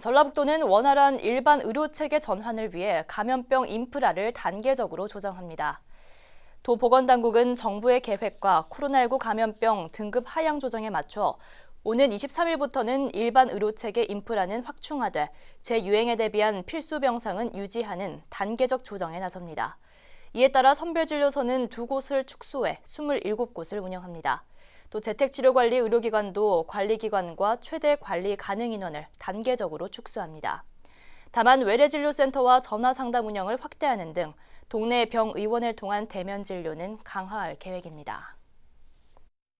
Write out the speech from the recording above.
전라북도는 원활한 일반 의료체계 전환을 위해 감염병 인프라를 단계적으로 조정합니다. 도 보건당국은 정부의 계획과 코로나19 감염병 등급 하향 조정에 맞춰 오는 23일부터는 일반 의료체계 인프라는 확충하되 재유행에 대비한 필수 병상은 유지하는 단계적 조정에 나섭니다. 이에 따라 선별진료소는 두 곳을 축소해 27곳을 운영합니다. 또 재택치료관리 의료기관도 관리기관과 최대 관리 가능 인원을 단계적으로 축소합니다. 다만 외래진료센터와 전화상담 운영을 확대하는 등 동네 병의원을 통한 대면 진료는 강화할 계획입니다.